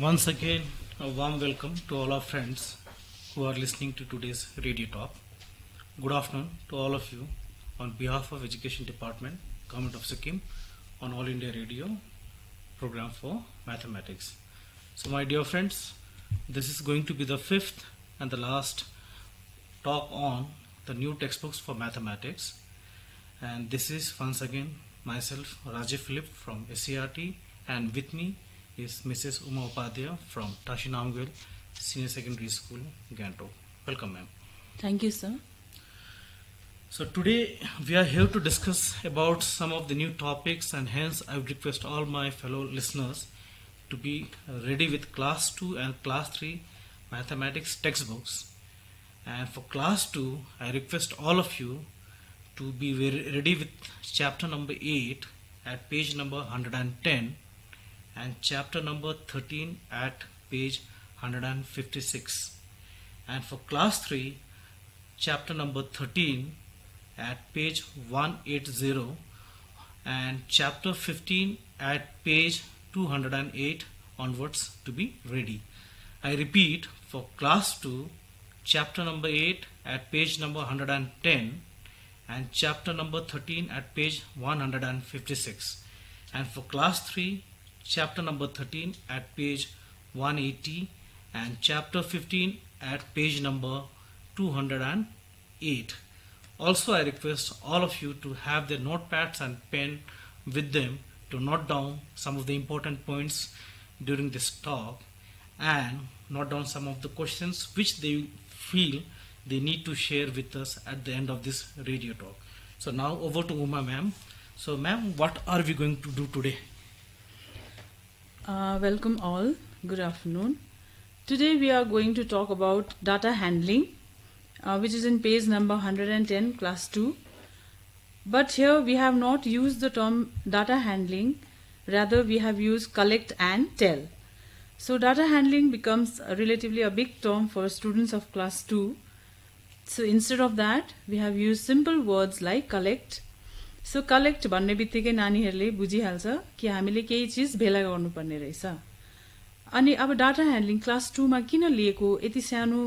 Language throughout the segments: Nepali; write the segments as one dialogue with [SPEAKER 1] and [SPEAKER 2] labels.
[SPEAKER 1] Once again, a warm welcome to all our friends who are listening to today's radio talk. Good afternoon to all of you on behalf of Education Department, Government of Sikkim on All India Radio program for mathematics. So my dear friends, this is going to be the fifth and the last talk on the new textbooks for mathematics. And this is once again myself, Rajiv Philip from SCRT and with me is Mrs. Uma Upadhyaya from Tashi Namgil Senior Secondary School, Ganto. Welcome, ma'am. Thank you, sir. So today we are here to discuss about some of the new topics and hence I would request all my fellow listeners to be ready with class 2 and class 3 mathematics textbooks and for class 2 I request all of you to be ready with chapter number 8 at page number 110 and chapter number 13 at page 156 and for class 3 chapter number 13 at page 180 and chapter 15 at page 208 onwards to be ready. I repeat for class 2 chapter number 8 at page number 110 and chapter number 13 at page 156 and for class 3 chapter number 13 at page 180 and chapter 15 at page number 208. Also, I request all of you to have their notepads and pen with them to note down some of the important points during this talk and note down some of the questions which they feel they need to share with us at the end of this radio talk. So now over to Uma ma'am. So ma'am, what are we going to do today?
[SPEAKER 2] Uh, welcome all. Good afternoon. Today we are going to talk about data handling, uh, which is in page number 110, class 2. But here we have not used the term data handling, rather we have used collect and tell. So data handling becomes a relatively a big term for students of class 2. So instead of that, we have used simple words like collect so collect भन्ने बित्तिकै नानीहरूले बुझिहाल्छ कि हामीले केही चिज भेला गर्नुपर्ने रहेछ अनि अब डाटा ह्यान्डलिङ क्लास टूमा किन लिएको यति सानो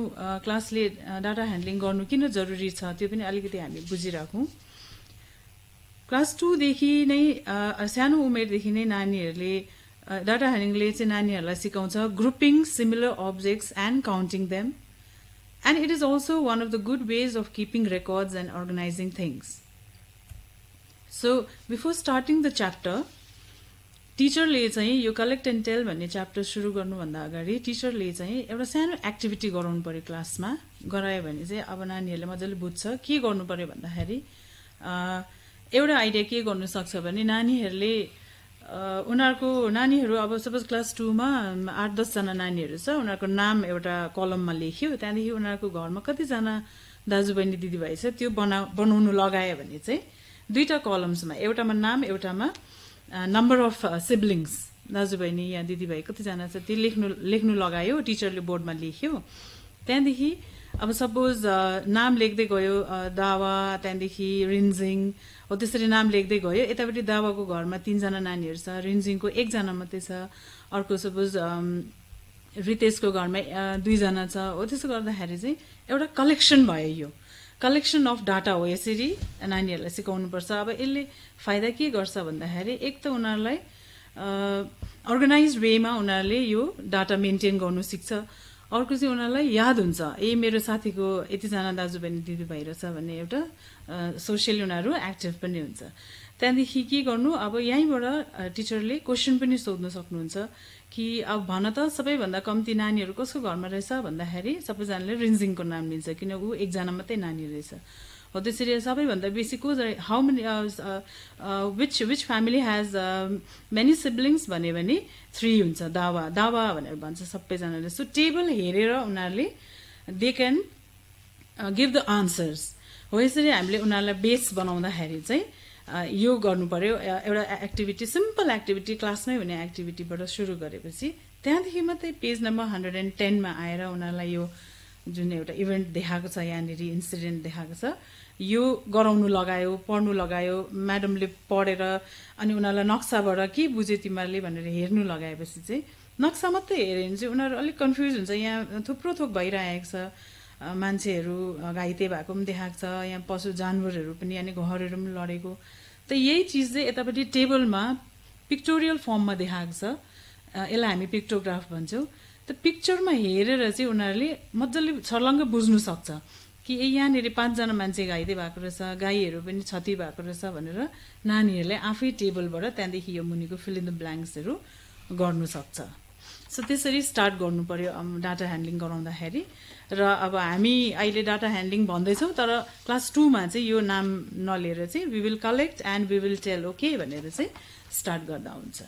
[SPEAKER 2] क्लासले डाटा ह्यान्डलिङ गर्नु किन जरुरी छ त्यो पनि अलिकति हामी बुझिराखौँ क्लास टूदेखि नै सानो उमेरदेखि नै नानीहरूले डाटा ह्यान्डलिङले चाहिँ नानीहरूलाई सिकाउँछ grouping similar objects and counting them and it is also one of the good ways of keeping records and organising things so before starting the chapter टिचरले चाहिँ यो कलेक्ट एन्ड टेल भन्ने च्याप्टर सुरु गर्नुभन्दा अगाडि टिचरले चाहिँ एउटा सानो एक्टिभिटी गराउनु पऱ्यो क्लासमा गरायो भने चाहिँ अब नानीहरूले मजाले बुझ्छ के गर्नु पऱ्यो भन्दाखेरि एउटा आइडिया के गर्नु सक्छ भने नानीहरूले उनीहरूको नानीहरू अब सपोज क्लास टूमा आठ दसजना नानीहरू छ उनीहरूको नाम एउटा कलममा लेख्यो त्यहाँदेखि उनीहरूको घरमा कतिजना दाजुबहिनी दिदीभाइ छ त्यो बना बनाउनु लगायो भने चाहिँ दुईवटा कलम्समा एउटामा नाम एउटामा नम्बर अफ सिब्लिङ्स दाजुबहिनी या दिदीभाइ कतिजना छ त्यो लेख्नु लेख्नु लगायो टिचरले बोर्डमा लेख्यो त्यहाँदेखि अब सपोज नाम लेख्दै गयो दावा त्यहाँदेखि रिन्जिङ हो त्यसरी नाम लेख्दै गयो यतापट्टि दावाको घरमा तिनजना नानीहरू छ रिन्जिङको एकजना मात्रै छ अर्को सपोज रितेशको घरमा दुईजना छ हो त्यसो गर्दाखेरि चाहिँ एउटा कलेक्सन भयो यो कलेक्सन अफ डाटा हो यसरी नानीहरूलाई सिकाउनुपर्छ अब यसले फाइदा के गर्छ भन्दाखेरि एक त उनीहरूलाई अर्गनाइज वेमा उनीहरूले यो डाटा मेन्टेन गर्नु सिक्छ अर्को चाहिँ उनीहरूलाई याद हुन्छ ए मेरो साथीको यतिजना दाजुभाइ दिदीभाइ रहेछ भन्ने एउटा सोसियली उनीहरू एक्टिभ पनि हुन्छ त्यहाँदेखि के गर्नु अब यहीँबाट टिचरले क्वेसन पनि सोध्न सक्नुहुन्छ कि अब भन त सबैभन्दा कम्ती नानीहरू कसको घरमा रहेछ भन्दाखेरि सबैजनाले रिन्जिङको नाम लिन्छ किन ऊ एकजना मात्रै नानी रहेछ हो त्यसरी सबैभन्दा बेसी को how many which which family has many siblings भन्यो भने थ्री हुन्छ दावा दावा भनेर भन्छ सबैजनाले सो टेबल हेरेर उनीहरूले they can give the answers हो यसरी हामीले उनीहरूलाई बेस बनाउँदाखेरि चाहिँ यो गर्नु पर्यो एउटा एक्टिभिटी सिम्पल एक्टिभिटी क्लासमै हुने एक्टिभिटीबाट सुरु गरेपछि त्यहाँदेखि मात्रै पेज नम्बर हन्ड्रेड एन्ड टेनमा आएर उनीहरूलाई यो जुन एउटा इभेन्ट देखाएको छ यहाँनिर इन्सिडेन्ट देखाएको छ यो गराउनु लगायो पढ्नु लगायो म्याडमले पढेर अनि उनीहरूलाई नक्साबाट के बुझ्यो तिमीहरूले भनेर हेर्नु लगाएपछि चाहिँ नक्सा मात्रै हेऱ्यो भने चाहिँ उनीहरू अलिक कन्फ्युज हुन्छ यहाँ थुप्रो थोक भइरहेको छ मान्छेहरू घाइते भएको पनि देखाएको छ यहाँ पशु जानवरहरू पनि अनि घरहरू पनि लडेको त यही चिज चाहिँ यतापट्टि टेबलमा पिक्टोरियल फर्ममा देखाएको छ यसलाई हामी पिक्टोग्राफ भन्छौँ त पिक्चरमा हेरेर चाहिँ उनीहरूले मजाले छर्लङ्ग बुझ्नु सक्छ कि ए यहाँनिर पाँचजना मान्छे घाइते भएको रहेछ गाईहरू पनि क्षति भएको रहेछ भनेर नानीहरूले आफै टेबलबाट त्यहाँदेखि यो मुनिको फिलिङ द ब्ल्याङ्क्सहरू गर्नु सक्छ सो त्यसरी स्टार्ट गर्नु पर्यो डाटा ह्यान्डलिङ गराउँदाखेरि र अब हामी अहिले डाटा ह्यान्डलिङ भन्दैछौँ तर क्लास टूमा चाहिँ यो नाम नलिएर चाहिँ we will collect and we will tell okay भनेर चाहिँ स्टार्ट गर्दा हुन्छ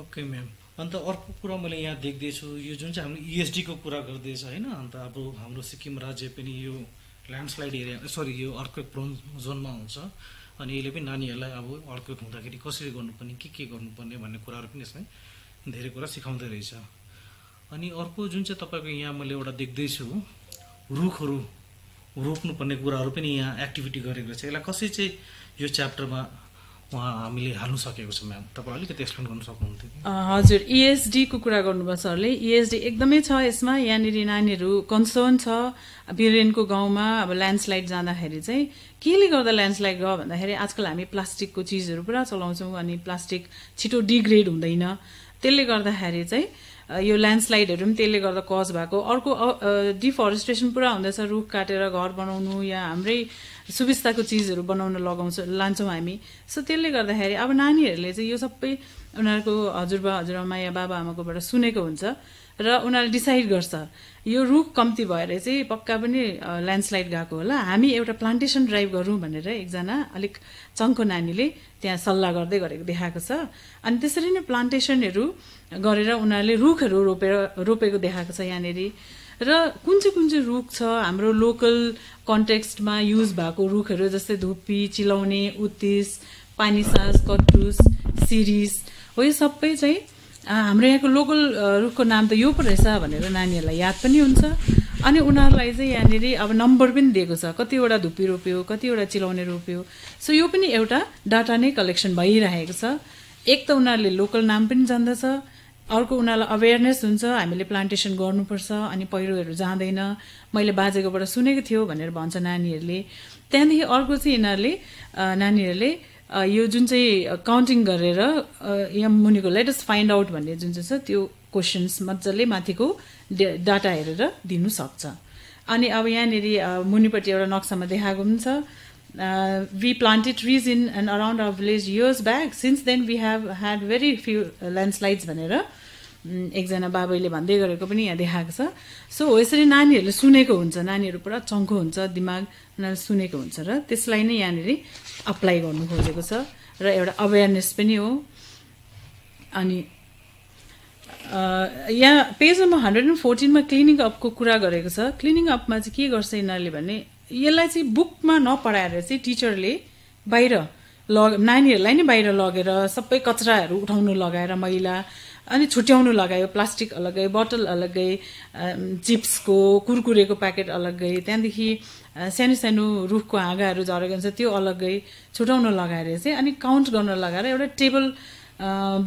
[SPEAKER 1] ओके म्याम अन्त अर्को कुरा मैले यहाँ देख्दैछु यो जुन चाहिँ हाम्रो इएसडीको e कुरा गर्दैछ होइन अन्त अब हाम्रो सिक्किम राज्य पनि यो ल्यान्डस्लाइड एरिया सरी यो अर्को प्रोन जोनमा हुन्छ अनि यसले पनि नानीहरूलाई अब अर्को हुँदाखेरि कसरी गर्नुपर्ने के के गर्नुपर्ने भन्ने कुराहरू पनि यसलाई धेरै कुरा सिकाउँदै रहेछ अनि अर्को जुन चाहिँ तपाईँको यहाँ मैले एउटा देख्दैछु रुखहरू रोप्नुपर्ने कुराहरू पनि यहाँ एक्टिभिटी गरेको छ यसलाई कसरी चाहिँ यो च्याप्टरमा उहाँ हामीले हाल्नु सकेको छ म्याम तपाईँ अलिकति एक्सप्लेन गर्नु सक्नुहुन्थ्यो
[SPEAKER 2] हजुर इएसडीको e कुरा गर्नुभयो सरले इएसडी e एकदमै छ यसमा यहाँनिर नानीहरू कन्सर्न छ बिरेनको गाउँमा अब ल्यान्डस्लाइड जाँदाखेरि चाहिँ केले गर्दा ल्यान्डस्लाइड गयो भन्दाखेरि आजकल हामी प्लास्टिकको चिजहरू पुरा चलाउँछौँ अनि प्लास्टिक छिटो डिग्रेड हुँदैन त्यसले गर्दाखेरि चाहिँ यो ल्यान्डस्लाइडहरू पनि त्यसले गर्दा कज भएको अर्को डिफरेस्टेसन पुरा हुँदैछ रुख काटेर घर बनाउनु या हाम्रै सुविस्ताको चिजहरू बनाउन लगाउँछ लान्छौँ हामी सो त्यसले गर्दाखेरि अब नानीहरूले चाहिँ यो सबै उनीहरूको हजुरबा हजुरआमा या बाबाआमाकोबाट सुनेको हुन्छ र उनीहरूले डिसाइड गर्छ यो रुख कम्ती भएर चाहिँ पक्का पनि ल्यान्डस्लाइड गएको होला हामी एउटा प्लान्टेसन ड्राइभ गरौँ भनेर एकजना अलिक चङ्खो नानीले त्यहाँ सल्लाह गर्दै गरेको देखाएको छ अनि त्यसरी नै प्लान्टेसनहरू गरेर उनीहरूले रुखहरू रोपेर रोपेको देखाएको छ यहाँनिर र कुन चाहिँ कुन चाहिँ रुख छ हाम्रो लोकल कन्टेक्स्टमा युज भएको रुखहरू जस्तै धुप्पी चिलाउने उत्तिस पानीसास कटुस सिरिस हो यो सबै चाहिँ हाम्रो यहाँको लोकल रुखको नाम त यो पो रहेछ भनेर नानीहरूलाई याद पनि हुन्छ अनि उनीहरूलाई चाहिँ यहाँनिर अब नम्बर पनि दिएको छ कतिवटा धुप्पी रोप्यो कतिवटा चिलाउने रोप्यो सो यो पनि एउटा डाटा नै कलेक्सन भइरहेको छ एक त उनीहरूले लोकल नाम पनि जान्दछ अर्को उनीहरूलाई अवेरनेस हुन्छ हामीले प्लान्टेसन गर्नुपर्छ अनि पहिरोहरू जाँदैन मैले बाजेकोबाट सुनेको थियो भनेर भन्छ नानीहरूले त्यहाँदेखि अर्को चाहिँ यिनीहरूले नानीहरूले यो जुन चाहिँ काउन्टिङ गरेर यहाँ मुनिको लेटेस्ट फाइन्ड आउट भन्ने जुन चाहिँ छ त्यो क्वेसन्स मजाले माथिको डाटा हेरेर दिनु सक्छ अनि अब यहाँनिर मुनिपट्टि एउटा नक्सामा देखाएको पनि छ we planted trees in and around our village years back since then we have had very few landslides भनेर एकजना बाबैले भन्दै गरेको पनि यहाँ देखाएको छ सो यसरी नानीहरूले सुनेको हुन्छ नानीहरू पुरा चङ्खो हुन्छ दिमाग सुनेको हुन्छ र त्यसलाई नै यहाँनिर अप्लाई गर्नु खोजेको छ र एउटा अवेरनेस पनि हो अनि यहाँ पेज नम्बर हन्ड्रेड एन्ड फोर्टिनमा क्लिनिङ अपको कुरा गरेको छ क्लिनिङ अपमा चाहिँ के गर्छ यिनीहरूले भने यसलाई चाहिँ बुकमा नपढाएर चाहिँ टिचरले बाहिर लग नानीहरूलाई नै बाहिर लगेर सबै कचराहरू उठाउनु लगाएर मैला अनि छुट्याउनु लगायो प्लास्टिक अलग्गै बोतल अलग्गै चिप्सको कुरकुरेको प्याकेट अलग्गै त्यहाँदेखि सानो सानो रुखको हाँगाहरू झरेको हुन्छ त्यो अलग्गै छुट्याउन लगाएर चाहिँ अनि काउन्ट गर्न लगाएर एउटा टेबल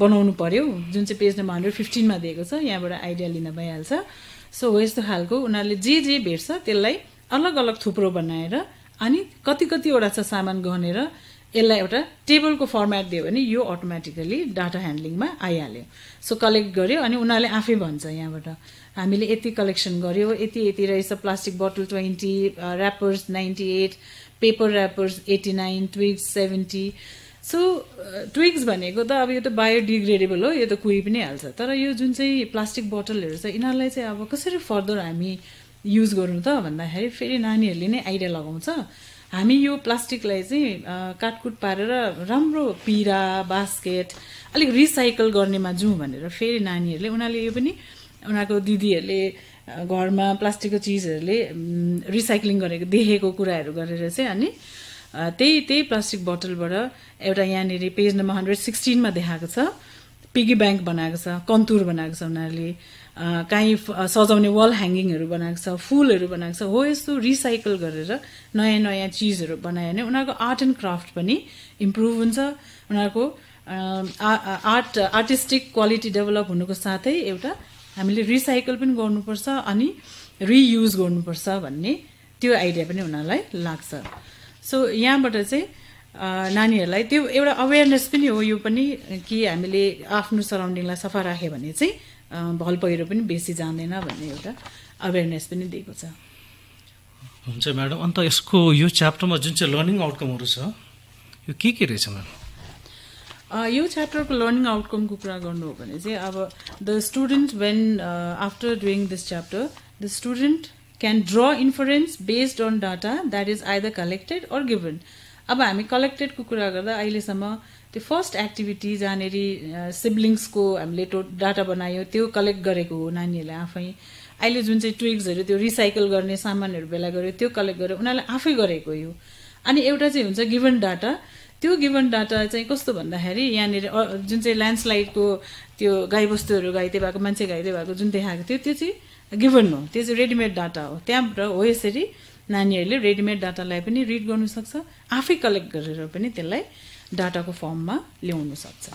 [SPEAKER 2] बनाउनु पर्यो जुन चाहिँ पेज नम्बर हन्ड्रेड फिफ्टिनमा दिएको छ यहाँबाट आइडिया लिन भइहाल्छ सो हो यस्तो खालको उनीहरूले जे जे भेट्छ त्यसलाई अलग अलग थुप्रो बनाएर अनि कति कतिवटा छ सामान गनेर यसलाई एउटा टेबलको फर्मेट दियो भने यो अटोमेटिकली डाटा ह्यान्डलिङमा आइहाल्यो सो कलेक्ट गर्यो अनि उनीहरूले आफै भन्छ यहाँबाट हामीले यति कलेक्सन गर्यो यति यति रहेछ plastic bottle twenty wrappers ninety eight paper wrappers eighty nine twigs seventy so twigs भनेको त अब यो त बायोडिग्रेडेबल हो यो त कुहि पनि हाल्छ तर यो जुन चाहिँ प्लास्टिक बोटलहरू छ यिनीहरूलाई चाहिँ अब कसरी फर्दर हामी युज गर्नु त भन्दाखेरि फेरि नानीहरूले नै आइडिया लगाउँछ हामी यो प्लास्टिकलाई चाहिँ काटकुट पारेर राम्रो पिरा बास्केट अलिक रिसाइकल गर्नेमा जाउँ भनेर फेरि नानीहरूले उनीहरूले यो पनि उनीहरूको दिदीहरूले घरमा प्लास्टिकको चिजहरूले रिसाइक्लिङ गरेको देखेको कुराहरू गरेर चाहिँ अनि त्यही त्यही प्लास्टिक बोतलबाट एउटा यहाँनिर पेज नम्बर हन्ड्रेड सिक्सटिनमा देखाएको छ पिगी ब्याङ्क बनाएको छ कन्तुर बनाएको छ उनीहरूले काहीँ सजाउने वाल ह्याङ्गिङहरू बनाएको छ फुलहरू बनाएको छ हो यस्तो रिसाइकल गरेर नयाँ नयाँ चिजहरू बनायो भने उनीहरूको आर्ट एन्ड क्राफ्ट पनि इम्प्रुभ हुन्छ उनीहरूको आर्ट आर्टिस्टिक क्वालिटी डेभलप हुनुको साथै एउटा हामीले रिसाइकल पनि गर्नुपर्छ अनि रियुज गर्नुपर्छ भन्ने त्यो आइडिया पनि उनीहरूलाई लाग्छ सो यहाँबाट चाहिँ नानीहरूलाई त्यो एउटा अवेरनेस पनि हो यो पनि कि हामीले आफ्नो सराउन्डिङलाई सफा राख्यो भने चाहिँ भल पहिरो पनि बेसी जाँदैन भन्ने एउटा अवेरनेस पनि दिएको छ
[SPEAKER 1] हुन्छ म्याडम अन्त यसको यो च्याप्टरमा जुन चाहिँ लर्निङ आउटकमहरू छ यो के के रहेछ
[SPEAKER 2] म्याडम यो च्याप्टरको लर्निङ आउटकमको कुरा गर्नु हो भने चाहिँ अब the student when after doing this chapter the student can draw inference based on data that is either collected or given अब हामी कलेक्टेडको कुरा गर्दा अहिलेसम्म त्यो फर्स्ट एक्टिभिटी जहाँनिर सिब्लिङ्सको हामीले टो डाटा बनायो त्यो कलेक्ट गरेको हो नानीहरूले आफै अहिले जुन चाहिँ ट्विग्सहरू त्यो रिसाइकल गर्ने सामानहरू बेला गऱ्यो त्यो कलेक्ट गर्यो उनीहरूले आफै गरेको यो अनि एउटा चाहिँ हुन्छ गिभन डाटा त्यो गिभन डाटा चाहिँ कस्तो भन्दाखेरि यहाँनिर जुन चाहिँ ल्यान्डस्लाइडको त्यो गाईबस्तुहरू घाइते भएको मान्छे घाइते भएको जुन देखाएको थियो त्यो चाहिँ गिभन हो त्यो चाहिँ रेडिमेड डाटा हो त्यहाँबाट हो यसरी नानीहरूले रेडिमेड डाटालाई पनि रिड गर्नुसक्छ आफै कलेक्ट गरेर पनि त्यसलाई डाटाको फर्ममा ल्याउनु सक्छ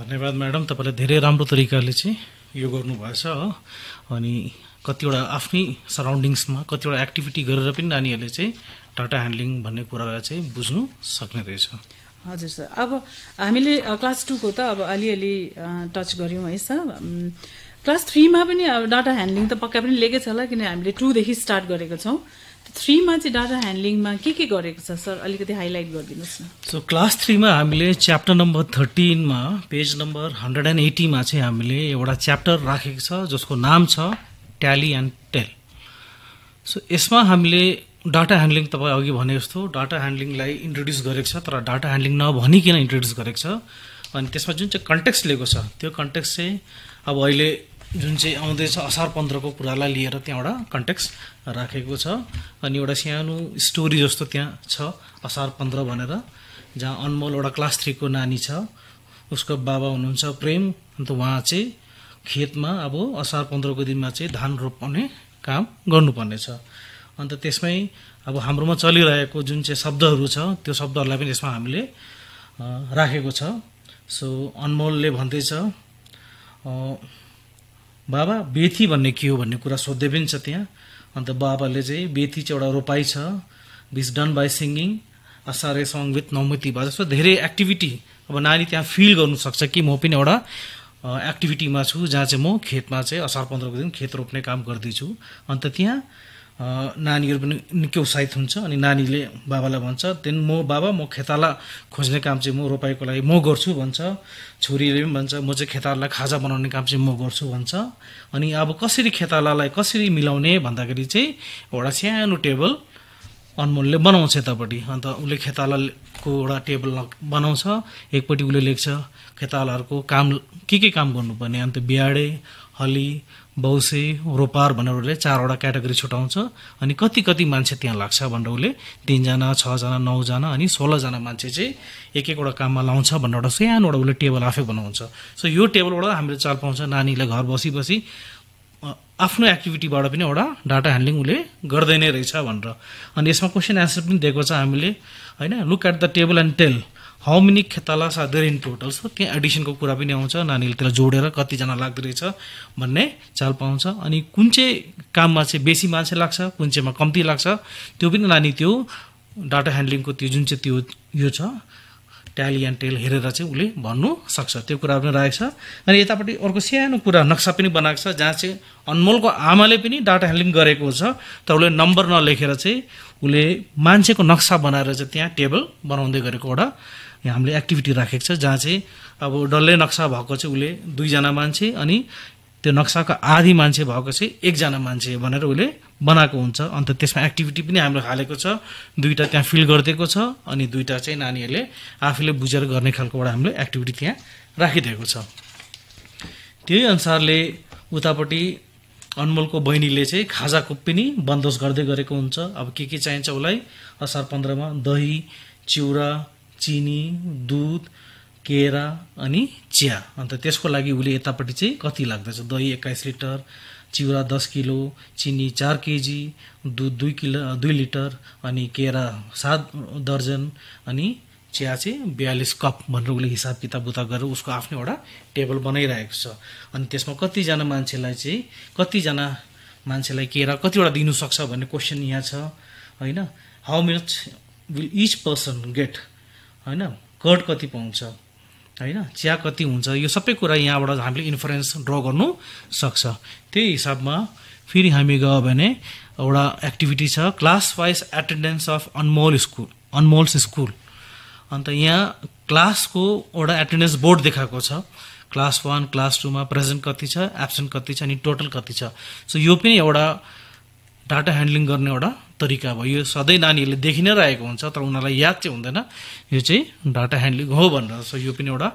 [SPEAKER 1] धन्यवाद म्याडम तपाईँले धेरै राम्रो तरिकाले चाहिँ यो गर्नुभएछ हो अनि कतिवटा आफ्नै सराउन्डिङ्समा कतिवटा एक्टिभिटी गरेर पनि नानीहरूले चाहिँ डाटा ह्यान्डलिङ भन्ने कुरालाई चाहिँ बुझ्नु सक्ने रहेछ
[SPEAKER 2] हजुर सर अब हामीले क्लास टूको त अब अलिअलि टच गऱ्यौँ है सर क्लास थ्रीमा पनि अब डाटा ह्यान्डलिङ त पक्का पनि लिएकै छ होला किनभने हामीले टूदेखि स्टार्ट गरेको छौँ थ्रीमा चाहिँ डाटा ह्यान्डलिङमा के के गरेको छ सर अलिकति हाइलाइट गरिदिनुहोस् न
[SPEAKER 1] सो क्लास थ्रीमा हामीले च्याप्टर नम्बर थर्टिनमा पेज नम्बर हन्ड्रेड एन्ड एटीमा चाहिँ हामीले एउटा च्याप्टर राखेको छ जसको नाम छ ट्याली एन्ड टेल सो यसमा हामीले डाटा ह्यान्डलिङ तपाईँ अघि भने जस्तो डाटा ह्यान्डलिङलाई इन्ट्रोड्युस गरेको छ तर डाटा ह्यान्डलिङ नभनिकन इन्ट्रोड्युस गरेको छ अनि त्यसमा जुन चाहिँ कन्टेक्स्ट लिएको छ त्यो कन्टेक्स्ट चाहिँ अब अहिले जुन चाहिँ आउँदैछ असार पन्ध्रको कुरालाई लिएर त्यहाँ एउटा कन्टेक्स्ट राखेको छ अनि एउटा सानो स्टोरी जस्तो त्यहाँ छ असार पन्ध्र भनेर जहाँ अनमोल एउटा क्लास थ्रीको नानी छ उसको बाबा हुनुहुन्छ प्रेम अन्त उहाँ चाहिँ खेतमा अब असार पन्ध्रको दिनमा चाहिँ धान रोप्ने काम गर्नुपर्ने गर्नुपर्नेछ अन्त त्यसमै अब हाम्रोमा चलिरहेको जुन चाहिँ शब्दहरू छ त्यो शब्दहरूलाई पनि यसमा हामीले राखेको छ सो अनमोलले भन्दैछ बाबा बेथी भन्ने के हो भन्ने कुरा सोध्दै पनि छ त्यहाँ अन्त बाबाले चाहिँ बेथी चाहिँ एउटा रोपाइ छ is done by singing Asare song with Naumati भयो जस्तो धेरै एक्टिभिटी अब नानी त्यहाँ फिल सक्छ कि म पनि एउटा एक्टिभिटीमा छु जहाँ चाहिँ म खेतमा चाहिँ असार पन्ध्रको दिन खेत रोप्ने काम गर्दैछु अन्त त्यहाँ नानीहरू पनि निकै उत्साहित हुन्छ अनि नानीले बाबालाई भन्छ त्यहाँदेखि म बाबा म खेताला खोज्ने काम चाहिँ म रोपाइको लागि म गर्छु भन्छ छोरीले पनि भन्छ म चाहिँ खेतालालाई खाजा बनाउने काम चाहिँ म गर्छु भन्छ अनि अब कसरी खेतालालाई कसरी मिलाउने भन्दाखेरि चाहिँ एउटा सानो टेबल अनमोलले बनाउँछ यतापट्टि अन्त उसले खेताला को एउटा टेबल बनाउँछ एकपट्टि उसले लेख्छ खेतालाहरूको काम के के काम गर्नुपर्ने अन्त बिहाडे हली बौसे रोपार भनेर उसले चारवटा क्याटेगोरी छुट्याउँछ अनि कति कति मान्छे त्यहाँ लाग्छ भनेर उसले तिनजना छजना नौजना अनि सोह्रजना मान्छे चाहिँ एक एकवटा काममा लाउँछ भनेर एउटा सानोबाट उसले टेबल आफै बनाउँछ सो यो टेबलबाट हामीले चाल पाउँछ नानीले घर बसी बसी आफ्नो एक्टिभिटीबाट पनि एउटा डाटा ह्यान्डलिङ उसले गर्दै नै रहेछ भनेर अनि यसमा क्वेसन एन्सर पनि दिएको छ हामीले होइन look at the table and tell how many khetala are there in total so त्यहाँ एडिसनको कुरा पनि आउँछ नानीले त्यसलाई जोडेर कतिजना लाग्दो रहेछ भन्ने चाल पाउँछ अनि कुन चाहिँ काममा चाहिँ बेसी मान्छे लाग्छ कुन चाहिँमा कम्ती लाग्छ त्यो पनि नानी त्यो डाटा ह्यान्डलिङको त्यो जुन चाहिँ त्यो यो छ ट्याली एन्ड टेल हेरेर चाहिँ उसले भन्नु सक्छ त्यो कुरा पनि राखेको छ अनि यतापट्टि अर्को सानो कुरा नक्सा पनि बनाएको छ जहाँ चाहिँ अनमोलको आमाले पनि डाटा ह्यान्डलिङ गरेको छ तर उसले नम्बर नलेखेर चाहिँ उसले मान्छेको नक्सा बनाएर चाहिँ त्यहाँ टेबल बनाउँदै गरेको एउटा हामीले एक्टिभिटी राखेको छ जहाँ चाहिँ अब डल्लै नक्सा भएको चाहिँ उसले दुईजना मान्छे अनि त्यो नक्साको आधी मान्छे भएको चाहिँ एकजना मान्छे भनेर उसले बनाएको हुन्छ अन्त त्यसमा एक्टिभिटी पनि हाम्रो हालेको छ दुईवटा त्यहाँ फिल गरिदिएको छ अनि दुईवटा चाहिँ नानीहरूले आफूले बुझेर गर्ने खालकोबाट हामीले एक्टिभिटी त्यहाँ राखिदिएको छ त्यही अनुसारले उतापट्टि अनमोलको बहिनीले चाहिँ खाजाको पनि बन्दोबस्त गर्दै गरेको हुन्छ अब के के चाहिन्छ उसलाई असार पन्ध्रमा दही चिउरा चिनी दुध केरा अनि चिया अन्त त्यसको लागि उसले यतापट्टि चाहिँ कति लाग्दछ दही एक्काइस लिटर चिउरा दस किलो चिनी चार केजी दुध दुई किलो दुई लिटर अनि केरा सात दर्जन अनि चिया चाहिँ बयालिस कप भनेर उसले हिसाब किताब उता गरेर उसको आफ्नो एउटा टेबल बनाइरहेको छ अनि त्यसमा कतिजना मान्छेलाई चाहिँ कतिजना मान्छेलाई केरा कतिवटा दिनुसक्छ भन्ने क्वेसन यहाँ छ होइन how much will each person get होइन कर्ड कति पाउँछ होइन चिया कति हुन्छ यो सबै कुरा यहाँबाट हामीले इन्फ्लुएन्स ड्र गर्नु सक्छ त्यही हिसाबमा फेरि हामी गयो भने एउटा एक्टिभिटी छ class wise attendance of Anmol school Anmol's school अन्त यहाँ क्लासको एउटा एटेन्डेन्स बोर्ड देखाएको छ क्लास वान क्लास टूमा प्रेजेन्ट कति छ एब्सेन्ट कति छ अनि टोटल कति छ सो यो पनि एउटा डाटा ह्यान्डलिङ गर्ने एउटा तरिका भयो यो सधैँ नानीहरूले देखि नै रहेको हुन्छ तर उनीहरूलाई याद चाहिँ हुँदैन यो चाहिँ डाटा ह्यान्डलिङ हो भनेर सो यो पनि एउटा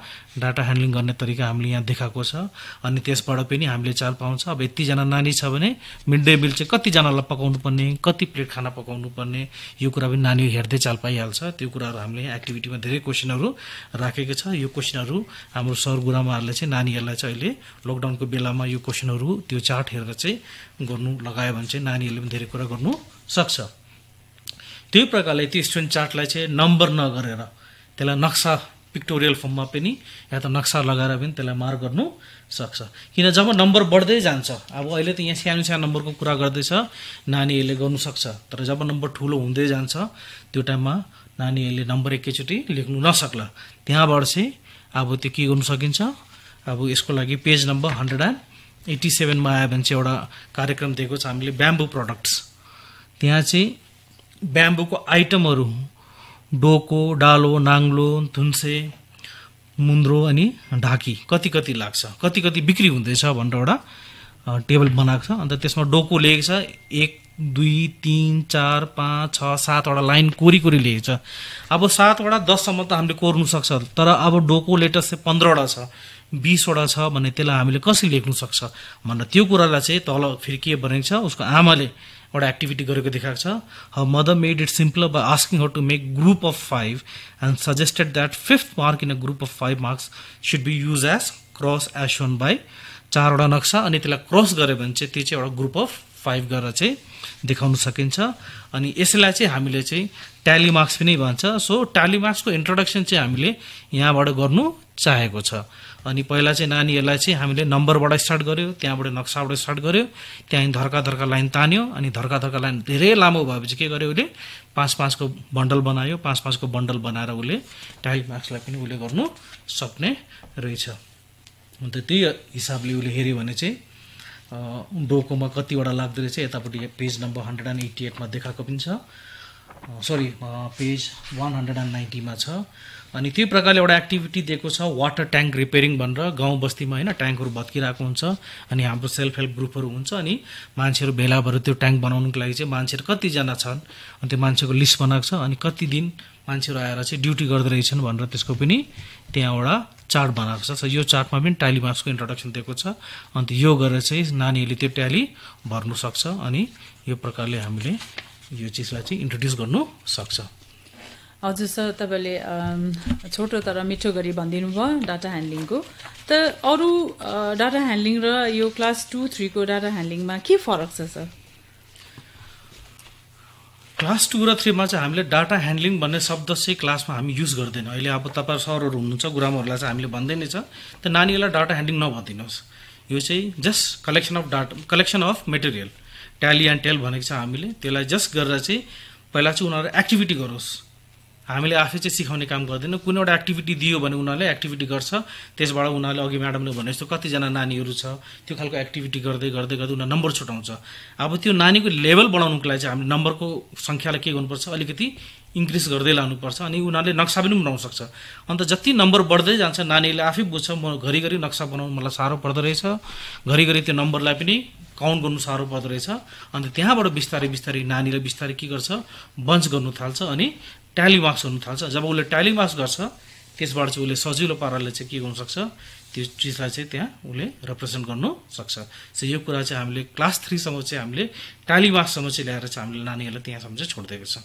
[SPEAKER 1] डाटा ह्यान्डलिङ गर्ने तरिका हामीले यहाँ देखाएको छ अनि त्यसबाट पनि हामीले चाल पाउँछ अब यतिजना नानी छ भने मिड डे मिल चाहिँ कतिजनालाई पकाउनु पर्ने कति प्लेट खाना पकाउनु पर्ने यो कुरा पनि नानीहरू हेर्दै चाल पाइहाल्छ त्यो कुराहरू हामीले एक्टिभिटीमा धेरै क्वेसनहरू राखेको छ यो क्वेसनहरू हाम्रो सर गुरुमाहरूले चाहिँ नानीहरूलाई चाहिँ अहिले लकडाउनको बेलामा यो क्वेसनहरू त्यो चार्ट हेरेर चाहिँ गर्नु लगायो भने चाहिँ नानीहरूले पनि धेरै कुरा गर्नु सक्छ त्यही प्रकारले त्यो स्टुडेन्ट चार्टलाई चाहिँ नम्बर नगरेर त्यसलाई नक्सा पिक्टोरियल फर्ममा पनि या त नक्सा लगाएर पनि त्यसलाई मार्क गर्नु सक्छ किन जब नम्बर बढ्दै जान्छ अब अहिले त यहाँ सानो सानो नम्बरको कुरा गर्दैछ नानीहरूले गर्नुसक्छ तर जब नम्बर ठुलो हुँदै जान्छ त्यो टाइममा नानीहरूले नम्बर एकैचोटि लेख्नु नसक्ला त्यहाँबाट चाहिँ अब त्यो के गर्नु सकिन्छ अब यसको लागि page number hundred and eighty सेभेनमा आयो भने चाहिँ एउटा कार्यक्रम दिएको छ हामीले ब्याम्बु प्रडक्ट्स त्यहाँ चाहिँ ब्याम्बोको आइटमहरू डोको डालो नाङ्लो थुन्से मुन्द्रो अनि ढाकी कति कति लाग्छ कति कति बिक्री हुँदैछ भनेर एउटा टेबल बनाएको छ अन्त त्यसमा डोको लेखेको छ एक दुई तिन चार पाँच छ सातवटा लाइन कोरी कोरी लेखेको छ अब सातवटा दससम्म त हामीले कोर्नु सक्छ तर अब डोको लेटर चाहिँ पन्ध्रवटा छ बिसवटा छ भने त्यसलाई हामीले कसरी लेख्नु सक्छ भनेर त्यो कुरालाई चाहिँ तल फेरि के भनेको छ उसको आमाले एउटा एक्टिभिटी गरेको देखाएको छ her mother made it simple by asking her to make group of five and suggested that fifth mark in a group of five marks should be use as cross as shown by चारवटा नक्सा अनि त्यसलाई क्रस गऱ्यो भने चाहिँ त्यो चाहिँ एउटा ग्रुप अफ फाइभ गरेर चाहिँ देखाउन सकिन्छ अनि यसलाई चाहिँ हामीले चाहिँ ट्याली मार्क्स पनि भन्छ सो ट्याली मार्क्सको इन्ट्रोडक्सन चाहिँ हामीले यहाँबाट गर्नु चाहेको छ अनि पहिला चाहिँ नानीहरूलाई चाहिँ हामीले नम्बरबाट स्टार्ट गर्यो त्यहाँबाट नक्साबाट स्टार्ट गर्यो त्यहाँदेखि धर्का धर्का लाइन तान्यो अनि धर्का धर्का लाइन धेरै लामो भएपछि के गर्यो उसले पाँच पाँचको बन्डल बनायो पाँच पाँचको बन्डल बनाएर उसले टाइल मार्क्सलाई पनि उसले गर्नु सक्ने रहेछ अन्त त्यही हिसाबले उसले हेऱ्यो भने चाहिँ डोकोमा कतिवटा लाग्दो रहेछ यतापट्टि page number hundred and eighty एटमा देखाएको पनि छ sorry page one hundred and नाइन्टीमा छ अनि त्यही प्रकारले एउटा एक्टिभिटी दिएको छ वाटर ट्याङ्क रिपेयरिङ भनेर गाउँ बस्तीमा होइन ट्याङ्कहरू भत्किरहेको हुन्छ अनि हाम्रो सेल्फ हेल्प ग्रुपहरू हुन्छ अनि मान्छेहरू भेला भएर त्यो ट्याङ्क बनाउनुको लागि चाहिँ मान्छेहरू कतिजना छन् अनि त्यो मान्छेको लिस्ट बनाएको छ अनि कति दिन मान्छेहरू आएर चाहिँ ड्युटी गर्दो रहेछन् भनेर त्यसको पनि त्यहाँ एउटा चार्ट बनाएको छ यो चार्टमा पनि ट्याली मार्क्सको इन्ट्रोडक्सन दिएको छ अन्त यो गरेर चाहिँ नानीहरूले त्यो ट्याली भर्नु सक्छ अनि यो प्रकारले हामीले यो चिजलाई चाहिँ इन्ट्रोड्युस गर्नु सक्छ
[SPEAKER 2] हजुर सर तपाईँले छोटो तर मिठो गरी भनिदिनु भयो डाटा ह्यान्डलिङको त अरू डाटा ह्यान्डलिङ र यो क्लास टू थ्रीको डाटा ह्यान्डलिङमा के फरक छ सर
[SPEAKER 1] क्लास टू र थ्रीमा चाहिँ हामीले डाटा ह्यान्डलिङ भन्ने शब्द चाहिँ क्लासमा हामी युज गर्दैनौँ अहिले अब तपाईँ सरहरू हुनुहुन्छ गुरुआमाहरूलाई चाहिँ हामीले भन्दै नै छ त नानीहरूलाई डाटा ह्यान्डलिङ नभनिदिनुहोस् यो चाहिँ just collection of data collection of material tally and tell भनेको छ हामीले त्यसलाई जस्ट गरेर चाहिँ पहिला चाहिँ उनीहरू एक्टिभिटी गरोस् हामीले आफै चाहिँ सिकाउने काम गर्दैनौँ कुनै एउटा एक्टिभिटी दियो भने उनीहरूले एक्टिभिटी गर्छ त्यसबाट उनीहरूले अघि म्याडमले भने जस्तो कतिजना नानीहरू छ त्यो खालको एक्टिभिटी गर्दै गर्दै गर्दै उनीहरू नम्बर छुटाउँछ अब त्यो नानीको लेभल बढाउनुको लागि चाहिँ हामीले नम्बरको सङ्ख्यालाई के गर्नुपर्छ अलिकति इन्क्रिज गर्दै लानुपर्छ अनि उनीहरूले नक्सा पनि बनाउन सक्छ अन्त जति नम्बर बढ्दै जान्छ नानीले आफै बुझ्छ म घरिघरि नक्सा बनाउनु मलाई साह्रो पर्दो रहेछ घरिघरि त्यो नम्बरलाई पनि काउन्ट गर्नु साह्रो पर्दो रहेछ अन्त त्यहाँबाट बिस्तारै बिस्तारै नानीले बिस्तारै के गर्छ बन्च गर्नु थाल्छ अनि ट्यालिमार्क्स हुन थाल्छ जब उसले मार्क्स गर्छ त्यसबाट चाहिँ उसले सजिलो पाराले चाहिँ के गर्नुसक्छ त्यो चिजलाई चाहिँ त्यहाँ उसले रिप्रेजेन्ट गर्नु सक्छ सो यो कुरा चाहिँ हामीले क्लास थ्रीसम्म चाहिँ हामीले टालिमार्क्ससम्म चाहिँ ल्याएर चाहिँ हामीले नानीहरूलाई त्यहाँसम्म चाहिँ छोडिदिएको छ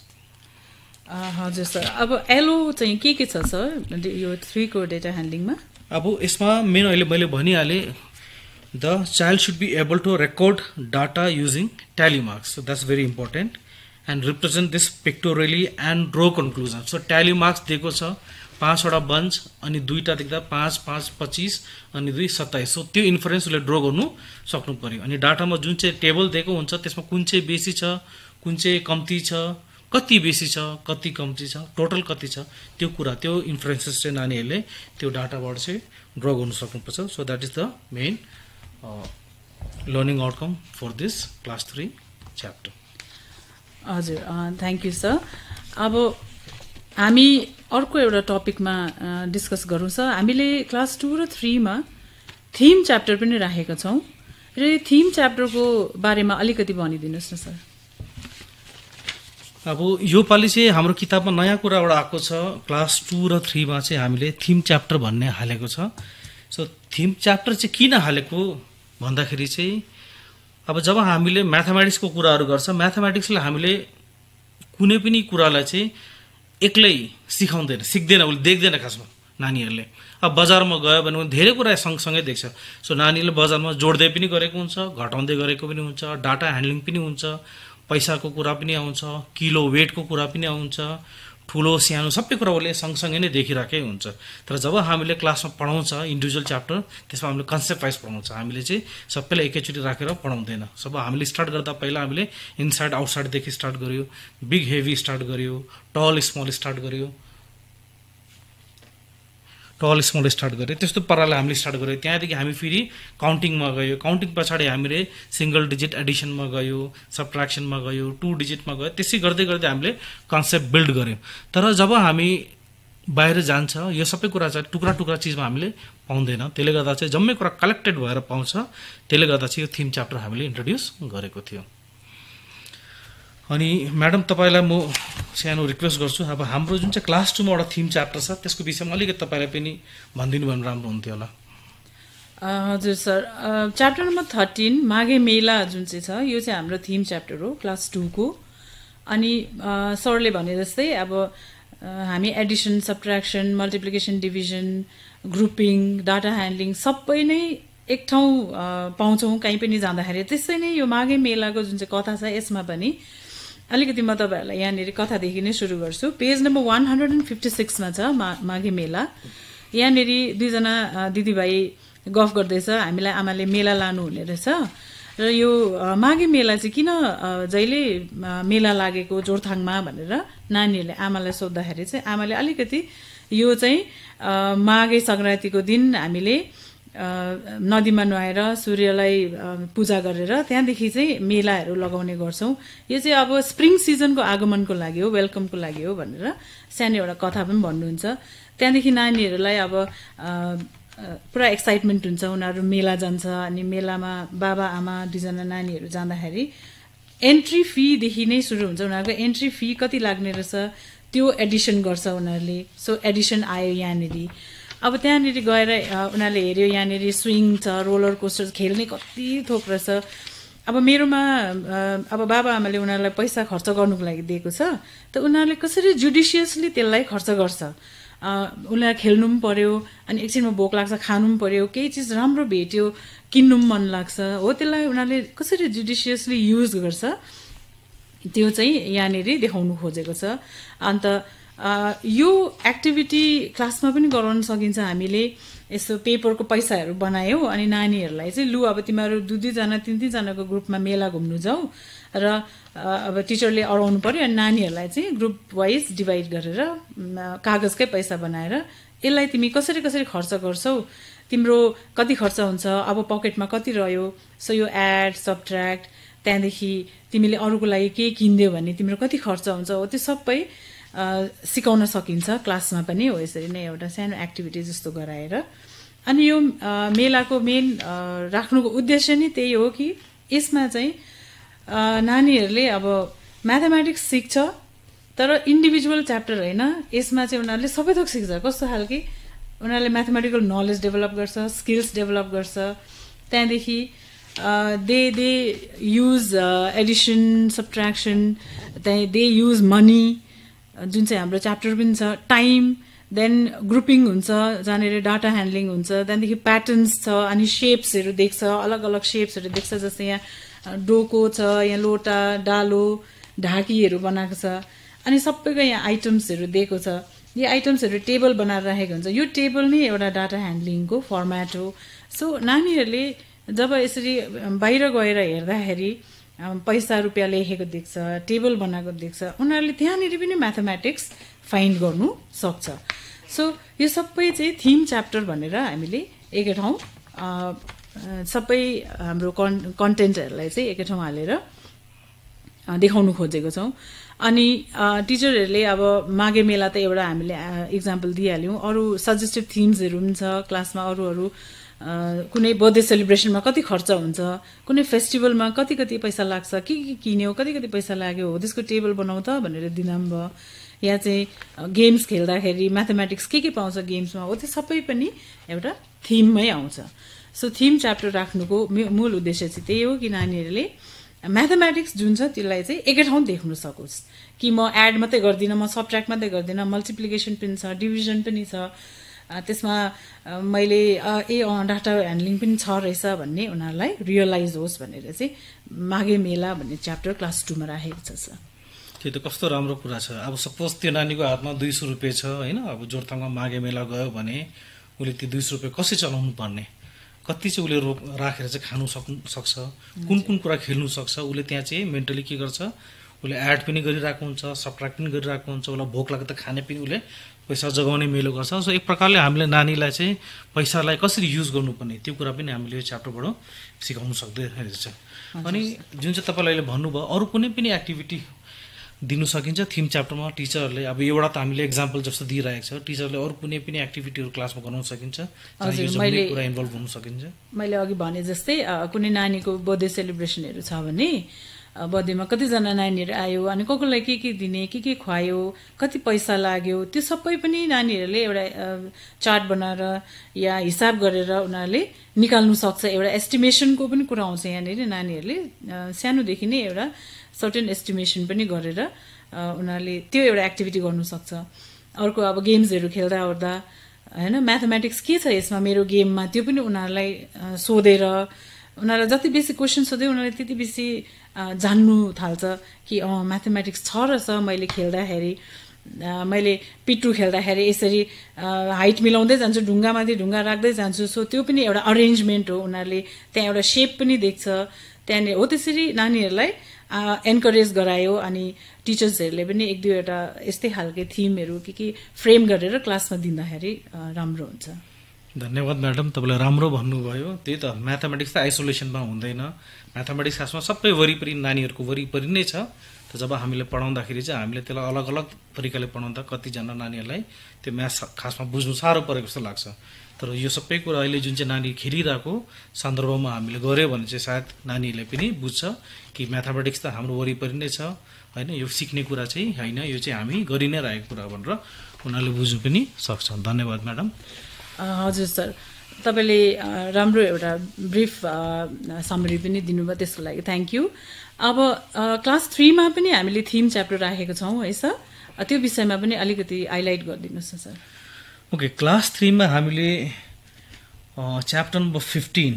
[SPEAKER 2] हजुर सर अब एलो चाहिँ के के छ सर यो थ्रीको डेटा ह्यान्डलिङमा
[SPEAKER 1] अब यसमा मेन अहिले मैले भनिहालेँ the child should be able to record data using marks so that's very important and represent this pictorially and draw conclusion so tally marks दिएको छ पाँचवटा बन्च अनि दुईवटा देख्दा पाँच पाँच पच्चिस अनि दुई सत्ताइस सो त्यो इन्फरेन्स उसले ड्र गर्नु सक्नु पऱ्यो अनि डाटामा जुन चाहिँ टेबल दिएको हुन्छ त्यसमा कुन चाहिँ बेसी छ कुन चाहिँ कम्ती छ कति बेसी छ कति कम्ती छ टोटल कति छ त्यो कुरा त्यो इन्फ्लुएन्सेस चाहिँ नानीहरूले त्यो डाटाबाट चाहिँ ड्र गर्नु सक्नुपर्छ so that is the main learning outcome for this class three chapter
[SPEAKER 2] हजुर थ्याङ्क यू सर अब हामी अर्को एउटा टपिकमा डिस्कस गरौँ सर हामीले क्लास टू र थ्रीमा थिम च्याप्टर पनि राखेका छौँ र यो थिम च्याप्टरको बारेमा अलिकति भनिदिनुहोस् न सर
[SPEAKER 1] अब योपालि चाहिँ हाम्रो किताबमा नयाँ कुरा एउटा आएको छ क्लास टू र थ्रीमा चाहिँ हामीले थिम च्याप्टर भन्ने हालेको छ सो थिम च्याप्टर चाहिँ किन हालेको भन्दाखेरि चाहिँ अब जब हामीले म्याथमेटिक्सको कुराहरू गर्छ म्याथमेटिक्सले हामीले कुनै पनि कुरालाई चाहिँ एक्लै सिकाउँदैन सिक्दैन उसले देख्दैन खासमा नानीहरूले अब बजारमा गयो भने धेरै कुरा सँगसँगै देख्छ सो नानीले बजारमा जोड्दै पनि गरेको हुन्छ घटाउँदै गरेको पनि हुन्छ डाटा ह्यान्डलिङ पनि हुन्छ पैसाको कुरा पनि आउँछ किलो वेटको कुरा पनि आउँछ ठुलो सानो सबै कुरा उसले सँगसँगै नै देखिरहेकै हुन्छ तर जब हामीले क्लासमा पढाउँछ इन्डिभिजुअल च्याप्टर त्यसमा हामीले कन्सेप्ट वाइज पढाउँछ हामीले चाहिँ सबैलाई एकैचोटि राखेर पढाउँदैन सब हामीले स्टार्ट गर्दा पहिला हामीले इनसाइड आउटसाइडदेखि स्टार्ट गऱ्यो बिग हेभी स्टार्ट गऱ्यो टल स्मल स्टार्ट गऱ्यो टल स्मल स्टार्ट गरेँ त्यस्तो पाराले हामीले स्टार्ट गऱ्यौँ त्यहाँदेखि हामी फेरि काउन्टिङमा गयो काउन्टिङ पछाडि हामीले सिङ्गल डिजिट एडिसनमा गयो सब्ट्राक्सनमा गयो टु डिजिटमा गयो त्यसै गर्दै गर्दै हामीले कन्सेप्ट बिल्ड गऱ्यौँ तर जब हामी बाहिर जान्छ यो सबै कुरा चाहिँ टुक्रा टुक्रा चिजमा हामीले पाउँदैन त्यसले गर्दा चाहिँ जम्मै कुरा कलेक्टेड भएर पाउँछ त्यसले गर्दा चाहिँ यो थिम च्याप्टर हामीले इन्ट्रोड्युस गरेको थियौँ अनि म्याडम तपाईँलाई म सानो रिक्वेस्ट गर्छु अब हाम्रो जुन चाहिँ क्लास टूमा एउटा थिम च्याप्टर छ त्यसको विषयमा अलिकति तपाईँलाई पनि भनिदिनु भयो भने राम्रो हुन्थ्यो होला
[SPEAKER 2] हजुर sir chapter number thirteen Maghe Mela जुन चाहिँ छ यो चाहिँ हाम्रो थिम च्याप्टर हो क्लास टूको अनि सरले भने जस्तै अब हामी addition subtraction multiplication division grouping data handling सबै नै एक ठाउँ पाउँछौँ कहीँ पनि जाँदाखेरि त्यसै नै यो माघे मेलाको जुन चाहिँ कथा छ यसमा पनि अलिकति म तपाईँहरूलाई यहाँनिर कथादेखि नै सुरु गर्छु page number one hundred and fifty सिक्समा छ मा माघे मेला यहाँनिर दुईजना दिदीभाइ गफ गर्दैछ हामीलाई आमाले मेला लानु हुने रहेछ र यो माघे मेला चाहिँ किन जहिले मेला लागेको जोरथाङमा भनेर नानीहरूले आमालाई सोद्धाखेरि चाहिँ आमाले अलिकति यो चाहिँ माघे सङ्क्रान्तिको दिन हामीले नदीमा नुहाएर सूर्यलाई पूजा गरेर त्यहाँदेखि चाहिँ मेलाहरू लगाउने गर्छौँ यो चाहिँ अब स्प्रिङ सिजनको आगमनको लागि हो वेलकमको लागि हो भनेर सानो एउटा कथा पनि भन्नुहुन्छ त्यहाँदेखि नानीहरूलाई अब पुरा एक्साइटमेन्ट हुन्छ उनीहरू मेला जान्छ अनि मेलामा बाबा आमा दुईजना नानीहरू जाँदाखेरि एन्ट्री फीदेखि नै सुरु हुन्छ उनीहरूको एन्ट्री फी कति लाग्ने रहेछ त्यो एडिसन गर्छ उनीहरूले सो एडिसन आयो यहाँनिर अब त्यहाँनिर गएर उनीहरूले हेऱ्यो यहाँनिर स्विङ छ रोलर कोस्टर खेल्ने कति थोक रहेछ अब मेरोमा अब बाबाआमाले उनीहरूलाई पैसा खर्च गर्नुको लागि दिएको छ त उनीहरूले कसरी जुडिसियसली त्यसलाई खर्च गर्छ उसलाई खेल्नु पनि पऱ्यो अनि एकछिनमा भोक लाग्छ खानु पनि पऱ्यो केही चिज राम्रो भेट्यो किन्नु पनि मन लाग्छ हो त्यसलाई उनीहरूले कसरी जुडिसियसली युज गर्छ त्यो चाहिँ यहाँनिर देखाउनु खोजेको छ अन्त यो एक्टिभिटी क्लासमा पनि गराउन सकिन्छ हामीले यसो पेपरको पैसाहरू बनायौँ अनि नानीहरूलाई चाहिँ लु अब तिमीहरू दुई दुईजना तिन तिनजनाको ग्रुपमा मेला घुम्नु जाऊ र अब टिचरले अडाउनु पऱ्यो अनि नानीहरूलाई चाहिँ ग्रुप वाइज डिभाइड गरेर कागजकै पैसा बनाएर यसलाई तिमी कसरी कसरी खर्च गर्छौ तिम्रो कति खर्च हुन्छ अब पकेटमा कति रह्यो सो यो एड सब्ट्र्याक्ट त्यहाँदेखि तिमीले अरूको लागि केही किनिदियो भने तिम्रो कति खर्च हुन्छ हो त्यो सबै सिकाउन सकिन्छ क्लासमा पनि हो यसरी नै एउटा सानो एक्टिभिटी जस्तो गराएर अनि यो मेलाको मेन राख्नुको उद्देश्य नै त्यही हो कि यसमा चाहिँ नानीहरूले अब म्याथमेटिक्स सिक्छ तर इन्डिभिजुअल च्याप्टर होइन यसमा चाहिँ उनीहरूले सबै थोक सिक्छ कस्तो खालके उनीहरूले म्याथमेटिकल नलेज डेभलप गर्छ स्किल्स डेभलप गर्छ त्यहाँदेखि they they use addition subtraction त्यहाँ दे युज मनी जुन चाहिँ हाम्रो च्याप्टर पनि छ टाइम देन ग्रुपिङ हुन्छ जहाँनिर डाटा ह्यान्डलिङ हुन्छ त्यहाँदेखि प्याटर्न्स छ अनि सेप्सहरू देख्छ अलग अलग सेप्सहरू देख्छ जस्तै यहाँ डोको छ यहाँ लोटा डालो ढाकीहरू बनाएको छ अनि सबैको यहाँ आइटम्सहरू दिएको छ यी आइटम्सहरू टेबल बनाएर राखेको हुन्छ यो टेबल नै एउटा डाटा ह्यान्डलिङको फर्मेट हो सो नानीहरूले जब यसरी बाहिर गएर हेर्दाखेरि पैसा रुपियाँ लेखेको देख्छ टेबल बनाएको देख्छ उनीहरूले त्यहाँनिर पनि म्याथमेटिक्स फाइन्ड गर्नु सक्छ सो यो सबै चाहिँ थिम च्याप्टर भनेर हामीले एकै ठाउँ सबै हाम्रो कन् कन्टेन्टहरूलाई चाहिँ एकै ठाउँ हालेर देखाउनु खोजेको छौँ अनि टिचरहरूले अब माघे मेला त एउटा हामीले इक्जाम्पल दिइहाल्यौँ अरू सजेस्टिभ थिम्सहरू पनि छ क्लासमा अरू अरू कुनै बर्थडे सेलिब्रेसनमा कति खर्च हुन्छ कुनै फेस्टिभलमा कति कति पैसा लाग्छ के के किन्यो कति कति पैसा लाग्यो हो त्यसको टेबल बनाउ त भनेर दिँदा पनि भयो या चाहिँ गेम्स खेल्दाखेरि म्याथमेटिक्स के के पाउँछ गेम्समा हो त्यो सबै पनि एउटा थिममै आउँछ सो थिम च्याप्टर राख्नुको मूल उद्देश्य चाहिँ त्यही हो कि नानीहरूले म्याथमेटिक्स जुन छ त्यसलाई चाहिँ एकै ठाउँ देख्न सकोस् कि म एड मात्रै गर्दिनँ म सब मात्रै गर्दिनँ मल्टिप्लिकेसन पनि छ डिभिजन पनि छ त्यसमा मैले ए डाटा ह्यान्डलिङ पनि छ रहेछ भन्ने उनीहरूलाई रियलाइज होस् भनेर चाहिँ माघे मेला भन्ने च्याप्टर क्लास टूमा राखेको छ सर
[SPEAKER 1] त्यो त कस्तो राम्रो कुरा छ अब सपोज त्यो नानीको हातमा दुई सौ रुपियाँ छ होइन अब जोरथाङमा माघे मेला गयो भने उसले त्यो दुई सौ रुपियाँ कसरी चलाउनु पर्ने कति चाहिँ उसले रोप राखेर चाहिँ खानु सक्नु सक्छ कुन कुन कुरा खेल्नु सक्छ उसले त्यहाँ चाहिँ मेन्टली के गर्छ उसले एड पनि गरिरहेको हुन्छ सब्ट्राक्ट पनि गरिरहेको हुन्छ उसलाई भोक लाग्दा खाने पनि उसले पैसा जगाउने मेलो गर्छ सो एक प्रकारले हामीले नानीलाई चाहिँ पैसालाई कसरी युज गर्नुपर्ने त्यो कुरा पनि हामीले यो च्याप्टरबाट सिकाउनु सक्दै रहेछ अनि जुन चाहिँ तपाईँलाई अहिले भन्नुभयो अरू कुनै पनि एक्टिभिटी दिनु सकिन्छ थिम च्याप्टरमा टिचरहरूले अब एउटा त हामीले एक्जाम्पल जस्तो दिइरहेको छ टिचरले अरू कुनै पनि एक्टिभिटीहरू क्लासमा गराउन सकिन्छ इन्भल्भ हुन सकिन्छ
[SPEAKER 2] मैले अघि भने जस्तै कुनै नानीको बर्थडे सेलिब्रेसनहरू छ भने बर्थडेमा कतिजना नानीहरू आयो अनि को कोलाई के के दिने के के खुवायो कति पैसा लाग्यो त्यो सबै पनि नानीहरूले एउटा चार्ट बनाएर या हिसाब गरेर उनीहरूले निकाल्नु सक्छ एउटा एस्टिमेसनको पनि कुरा आउँछ यहाँनिर नानीहरूले सानोदेखि नै एउटा सर्टेन एस्टिमेसन पनि गरेर उनीहरूले त्यो एउटा एक्टिभिटी गर्नुसक्छ अर्को अब गेम्सहरू खेल्दा ओर्दा होइन म्याथमेटिक्स के छ यसमा मेरो गेममा त्यो पनि उनीहरूलाई सोधेर उनीहरूलाई जति बेसी क्वेसन सोध्यो उनीहरूले त्यति बेसी जान्नु थाल्छ कि अँ म्याथमेटिक्स छ रहेछ मैले खेल्दाखेरि मैले पिट्टु खेल्दाखेरि यसरी हाइट मिलाउँदै जान्छु ढुङ्गामाथि ढुङ्गा राख्दै जान्छु सो त्यो पनि एउटा अरेन्जमेन्ट हो उनीहरूले त्यहाँ एउटा सेप पनि देख्छ त्यहाँनिर हो त्यसरी नानीहरूलाई एन्करेज गरायो अनि टिचर्सहरूले पनि एक दुईवटा यस्तै खालके थिमहरू के के फ्रेम गरेर क्लासमा दिँदाखेरि राम्रो हुन्छ
[SPEAKER 1] धन्यवाद म्याडम तपाईँले राम्रो भन्नुभयो त्यही त म्याथमेटिक्स त आइसोलेसनमा हुँदैन म्याथमेटिक्स खासमा सबै वरिपरि नानीहरूको वरिपरि नै छ त जब हामीले पढाउँदाखेरि चाहिँ हामीले त्यसलाई अलग अलग तरिकाले पढाउँदा कतिजना नानीहरूलाई त्यो म्याथ खासमा बुझ्नु साह्रो परेको जस्तो लाग्छ तर यो सबै कुरा अहिले जुन चाहिँ नानी खेलिरहेको सन्दर्भमा हामीले गऱ्यो भने चाहिँ सायद नानीहरूले पनि बुझ्छ कि म्याथमेटिक्स त हाम्रो वरिपरि नै छ होइन यो सिक्ने कुरा चाहिँ होइन यो चाहिँ हामी गरि नै रहेको कुरा भनेर उनीहरूले बुझ्नु पनि सक्छ धन्यवाद म्याडम
[SPEAKER 2] हजुर सर तपाईँले राम्रो एउटा ब्रिफ समरी पनि दिनुभयो त्यसको लागि थ्याङ्क यू अब क्लास थ्रीमा पनि हामीले थिम च्याप्टर राखेको छौँ है सर त्यो विषयमा पनि अलिकति हाइलाइट गरिदिनुहोस् न सर
[SPEAKER 1] ओके क्लास थ्रीमा हामीले chapter number fifteen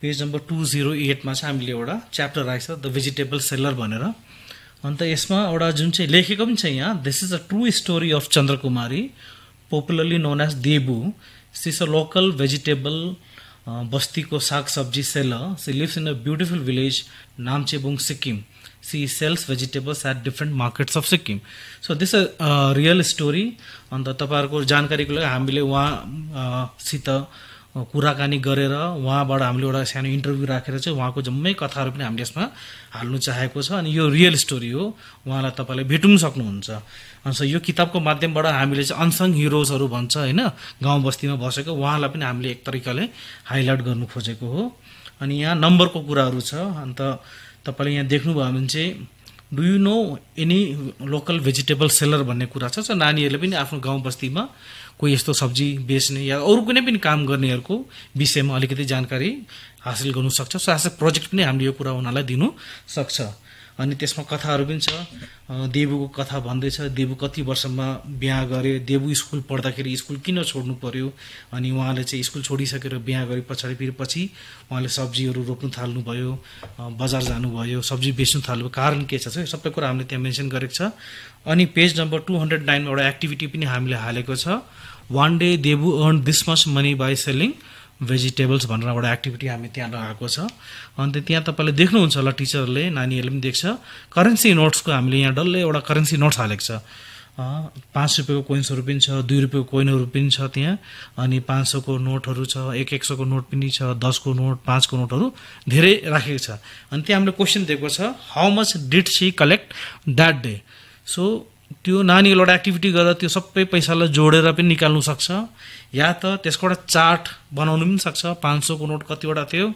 [SPEAKER 1] page number two zero एटमा चाहिँ हामीले एउटा च्याप्टर राखेको छ द भेजिटेबल सेलर भनेर अन्त यसमा एउटा जुन चाहिँ लेखेको पनि छ यहाँ this is a true story of Chandrakumari popularly known as Debu. A local local बस्ती को साग सब्जी seller she lives in a beautiful village Namchebung Sikkim she sells vegetables at different markets of Sikkim so this a real story अन्त जानकारी को हमें वहाँ उहाँसित कुराकानी गरेर उहाँबाट हामीले एउटा सानो इन्टरभ्यू राखेर चाहिँ उहाँको जम्मै कथाहरू पनि हामीले यसमा हाल्नु चाहेको छ अनि यो रियल स्टोरी हो उहाँलाई तपाईँले भेट्नु सक्नुहुन्छ अन्त यो किताबको माध्यमबाट हामीले चाहिँ अनसङ हिरोजहरू भन्छ होइन गाउँ बस्तीमा बसेको उहाँलाई पनि हामीले एक तरिकाले हाइलाइट गर्नु खोजेको हो अनि यहाँ नम्बरको कुराहरू छ अन्त तपाईँले यहाँ देख्नुभयो भने चाहिँ do you know any local vegetable seller भन्ने कुरा छ नानीहरूले पनि आफ्नो गाउँ बस्तीमा कोही यस्तो सब्जी बेच्ने या अरू कुनै पनि काम गर्नेहरूको विषयमा अलिकति जानकारी हासिल गर्नुसक्छ स्वास्थ्य प्रोजेक्ट पनि हामीले यो कुरा उनीहरूलाई सक्छ अनि त्यसमा कथाहरू पनि छ देवुको कथा भन्दैछ देवु कति वर्षमा बिहा गरे देवु स्कुल पढ्दाखेरि स्कुल किन छोड्नु पऱ्यो अनि उहाँले चाहिँ स्कुल छोडिसकेर बिहा गरे पछाडि फेरि पछि उहाँले सब्जीहरू रोप्नु थाल्नुभयो बजार जानुभयो सब्जी बेच्नु थाल्नुभयो कारण के छ यो सबै कुरा हामीले त्यहाँ मेन्सन गरेको छ अनि पेज नम्बर टु हन्ड्रेड नाइनमा एउटा एक्टिभिटी पनि हामीले हालेको छ one day Debu earn this much money by selling vegetables भनेर एउटा एक्टिभिटी हामी त्यहाँ लगाएको छ अन्त त्यहाँ तपाईँले देख्नुहुन्छ होला टिचरले नानीहरूले पनि देख्छ करेन्सी नोट्सको हामीले यहाँ डल्लै एउटा करेन्सी नोट्स हालेको छ पाँच रुपियाँको कोइन्सहरू पनि छ दुई रुपियाँको कोइनहरू पनि छ त्यहाँ अनि पाँच सौको नोटहरू छ एक एक सौको नोट पनि छ दसको नोट पाँचको नोटहरू धेरै राखेको छ अनि त्यहाँ हामीले क्वेसन दिएको छ how much did she collect that day so त्यो एउटा एक्टिभिटी गरेर त्यो सबै पैसालाई जोडेर पनि निकाल्नु सक्छ या त त्यसको एउटा चार्ट बनाउनु पनि सक्छ पाँच सौको नोट कतिवटा थियो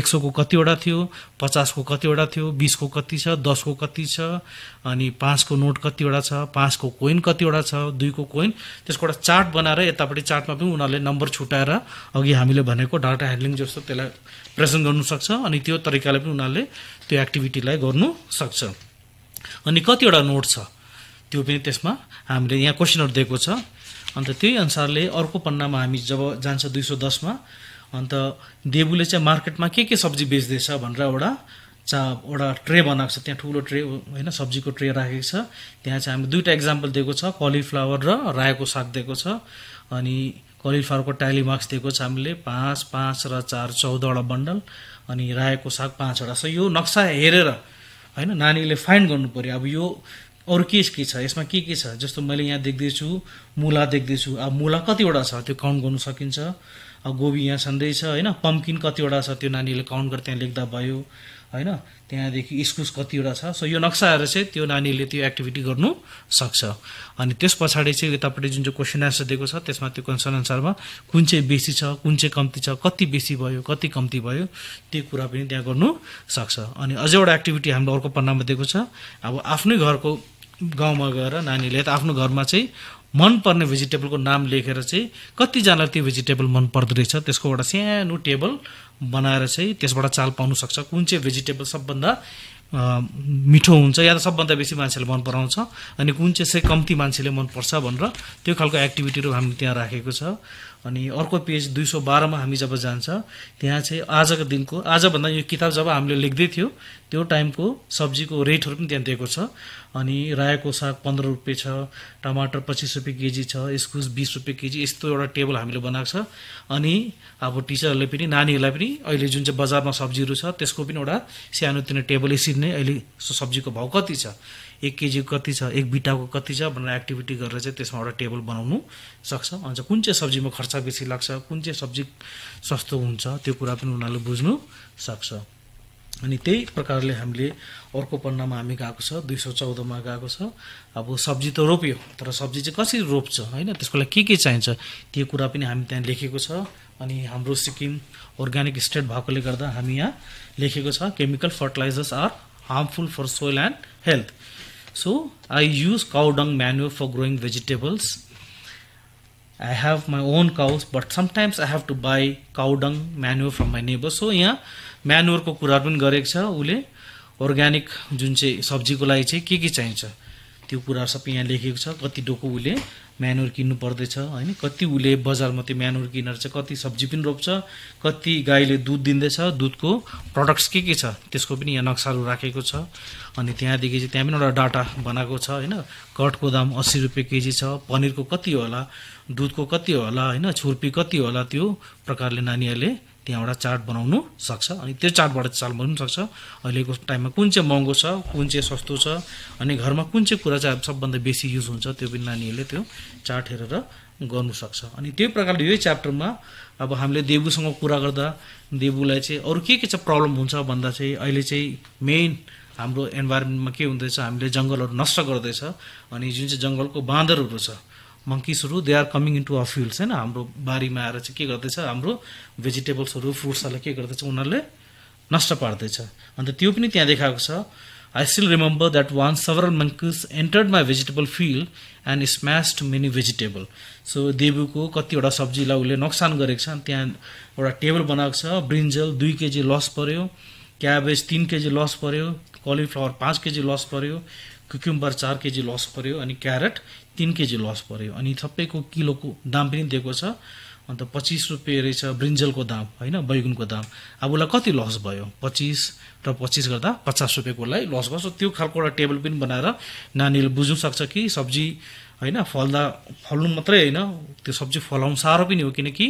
[SPEAKER 1] एक सौको कतिवटा थियो पचासको कतिवटा थियो बिसको कति छ दसको कति छ अनि पाँचको नोट कतिवटा छ पाँचको कोइन कतिवटा छ दुईको कोइन त्यसको एउटा चार्ट बनाएर यतापट्टि चार्टमा पनि उनीहरूले नम्बर छुट्याएर अघि हामीले भनेको डाटा ह्यान्डलिङ जस्तो त्यसलाई प्रेजेन्ट सक्छ अनि त्यो तरिकाले पनि उनीहरूले त्यो एक्टिभिटीलाई गर्नु सक्छ अनि कतिवटा नोट छ त्यो पनि त्यसमा हामीले यहाँ क्वेसनहरू दिएको छ अन्त त्यही अनुसारले अर्को पन्नामा हामी जब जान्छ दुई सौ दसमा अन्त देबुले चाहिँ मार्केटमा के के सब्जी बेच्दैछ भनेर एउटा चा एउटा ट्रे बनाएको छ त्यहाँ ठुलो ट्रे होइन सब्जीको ट्रे राखेको छ त्यहाँ चाहिँ हामीले दुईवटा इक्जाम्पल दिएको छ कलिफ्लावर र रायोको साग दिएको छ अनि कलिफ्लावरको टाइली मार्क्स दिएको छ हामीले पाँच पाँच र चार चौधवटा बन्डल अनि रायोको साग पाँचवटा छ यो नक्सा हेरेर होइन नानीले फाइन्ड गर्नु पऱ्यो अब यो अरू के के छ यसमा के के छ जस्तो मैले यहाँ देख्दैछु मुला देख्दैछु अब मुला कतिवटा छ त्यो काउन्ट गर्नु सकिन्छ अब गोबी यहाँ छँदैछ होइन पम्किन कतिवटा छ त्यो नानीले काउन्ट गरेर त्यहाँ लेख्दा भयो होइन त्यहाँदेखि इस्कुस कतिवटा छ सो यो नक्सा नक्साहरू चाहिँ त्यो नानीले त्यो एक्टिभिटी गर्नु सक्छ अनि त्यस पछाडि चाहिँ यतापट्टि जुन चाहिँ क्वेसन एन्सर दिएको छ त्यसमा त्यो क्वेसन एन्सरमा कुन चाहिँ बेसी छ कुन चाहिँ कम्ती छ कति बेसी भयो कति कम्ती भयो त्यो कुरा पनि त्यहाँ गर्नु सक्छ अनि अझै एउटा एक्टिभिटी हाम्रो अर्को पन्नामा दिएको छ अब आफ्नै घरको गाउँमा गएर नानीले त आफ्नो घरमा चाहिँ मनपर्ने भेजिटेबलको नाम लेखेर चाहिँ कतिजनालाई त्यो भेजिटेबल मन पर्दो रहेछ त्यसको एउटा सानो टेबल बनाएर चाहिँ त्यसबाट चाल पाउन सक्छ कुन चाहिँ भेजिटेबल सबभन्दा मिठो हुन्छ या त सबभन्दा बेसी मान्छेले मन पराउँछ अनि कुन चाहिँ चाहिँ कम्ती मान्छेले मनपर्छ भनेर त्यो खालको एक्टिभिटीहरू हामीले त्यहाँ राखेको छ अनि अर्को पेज दुई सौ बाह्रमा हामी जब जान्छ त्यहाँ चाहिँ आजको दिनको आजभन्दा यो किताब जब हामीले लेख्दै थियो त्यो टाइमको सब्जीको रेटहरू पनि त्यहाँ दिएको छ अनि रायोको साग पन्ध्र रुपियाँ छ टमाटर पच्चिस रुपियाँ केजी छ इस्कुस बिस रुपियाँ केजी यस्तो एउटा टेबल हामीले बनाएको छ अनि अब टिचरहरूले पनि नानीहरूलाई पनि अहिले जुन चाहिँ बजारमा सब्जीहरू छ त्यसको पनि एउटा सानोतिनो टेबल यसरी नै अहिले सब्जीको भाउ कति छ एक केजीको कति छ एक बिटाको कति छ भनेर एक्टिभिटी गरेर चाहिँ त्यसमा एउटा टेबल बनाउनु सक्छ अन्त कुन चाहिँ सब्जीमा खर्च बेसी लाग्छ कुन चाहिँ सब्जी सस्तो हुन्छ त्यो कुरा पनि उनीहरूले बुझ्नु सक्छ अनि त्यही प्रकारले हामीले अर्को पन्नामा हामी गएको छ दुई सौ चौधमा गएको छ अब सब्जी त रोप्यो तर सब्जी चाहिँ कसरी रोप्छ होइन त्यसको लागि के के चाहिन्छ त्यो कुरा पनि हामी त्यहाँ लेखेको छ अनि हाम्रो सिक्किम अर्ग्यानिक स्टेट भएकोले गर्दा हामी यहाँ लेखेको छ chemical fertilisers are harmful for soil and health So I use cow dung manure for growing vegetables. I have my own cows but sometimes I have to buy cow dung manure from my neighbor. So यहाँ kura pani पनि cha ule organic jun chai sabji ko lai chai ke ke चाहिन्छ त्यो कुराहरू सबै यहाँ लेखेको छ कति डोको उसले म्यानुर किन्नु पर्दैछ होइन कति उसले बजारमा त्यो म्यानुर किनेर चाहिँ कति सब्जी पनि रोप्छ कति गाईले दुध दिँदैछ दुधको प्रडक्ट्स के के छ त्यसको पनि यहाँ नक्साहरू राखेको छ अनि त्यहाँदेखि चाहिँ त्यहाँ पनि एउटा डाटा बनाएको छ होइन कटको दाम अस्सी रुपियाँ केजी छ पनिरको कति होला दुधको कति होला होइन छुर्पी कति होला त्यो प्रकारले नानीहरूले त्यहाँ एउटा चार्ट बनाउनु सक्छ अनि त्यो चार्टबाट चाल बनाउनु सक्छ अहिलेको टाइममा कुन चाहिँ महँगो छ कुन चाहिँ सस्तो छ अनि घरमा कुन चाहिँ कुरा चाहिँ सबभन्दा बेसी युज हुन्छ त्यो पनि नानीहरूले त्यो चार्ट हेरेर सक्छ अनि त्यही प्रकारले यही च्याप्टरमा अब हामीले देबुसँग कुरा गर्दा देबुलाई चाहिँ अरू के के चाहिँ प्रब्लम हुन्छ भन्दा चाहिँ अहिले चाहिँ मेन हाम्रो इन्भाइरोमेन्टमा के हुँदैछ हामीले जङ्गलहरू नष्ट गर्दैछ अनि जुन चाहिँ जङ्गलको बाँदरहरू छ मङ्किसहरू they are coming into a fields होइन हाम्रो बारीमा आएर चाहिँ के गर्दैछ हाम्रो भेजिटेबल्सहरू फ्रुट्सहरूलाई के गर्दैछ उनीहरूले नष्ट पार्दैछ अन्त त्यो पनि त्यहाँ देखाएको छ I still remember that one several monkeys entered my vegetable field and smashed many vegetable so देबुको कतिवटा सब्जीलाई उसले नोक्सान गरेको छ त्यहाँ एउटा टेबल बनाएको छ ब्रिन्जल दुई केजी लस पऱ्यो क्याबेज तिन केजी लस पऱ्यो कलिफ्लावर पाँच केजी लस पऱ्यो कुकुम्बर चार केजी लस पऱ्यो अनि क्यारेट तिन केजी लस पऱ्यो अनि सबैको किलोको दाम पनि दिएको छ अन्त पच्चिस रुपियाँ रहेछ ब्रिन्जलको दाम होइन बैगुनको दाम अब उसलाई कति लस भयो पच्चिस र पच्चिस गर्दा पचास रुपियाँको उसलाई लस गर्छ त्यो खालको एउटा टेबल पनि बनाएर नानीले बुझ्नु सक्छ कि सब्जी होइन फल्दा फल्नु मात्रै होइन त्यो सब्जी फलाउनु साह्रो पनि हो किनकि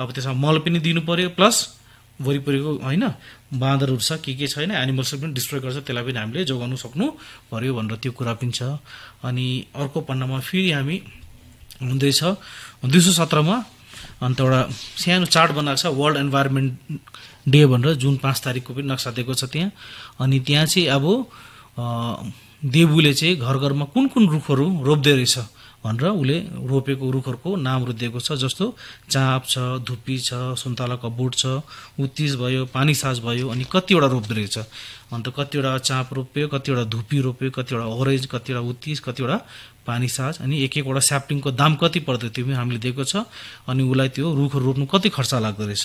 [SPEAKER 1] अब त्यसमा मल पनि दिनु पऱ्यो प्लस वरिपरिको होइन बाँदरहरू छ के के छ होइन एनिमल्सहरू पनि डिस्ट्रोय गर्छ त्यसलाई पनि हामीले जोगाउनु सक्नु पऱ्यो भनेर त्यो कुरा पनि छ अनि अर्को पन्नामा फेरि हामी हुँदैछ दुई सौ सत्रमा अन्त एउटा सानो चार्ट बनाएको छ वर्ल्ड इन्भाइरोमेन्ट डे भनेर जुन पाँच तारिकको पनि नक्सा दिएको छ त्यहाँ अनि त्यहाँ चाहिँ अब देबुले चाहिँ घर घरमा कुन कुन रुखहरू रोप्दै रहेछ भनेर उसले रोपेको रुखहरूको नामहरू दिएको छ जस्तो चाँप छ धुप्पी छ सुन्तलाको बोट छ उत्तिस भयो पानी सास भयो अनि कतिवटा रोप्दो रहेछ अन्त कतिवटा चाँप रोप्यो कतिवटा धुप्पी रोप्यो कतिवटा ओरेन्ज कतिवटा उत्तिस कतिवटा पानी साज अनि एक एकवटा स्याप्टिङको दाम कति पर्दो त्यो पनि हामीले दिएको छ अनि उसलाई त्यो रुखहरू रोप्नु कति खर्च लाग्दो रहेछ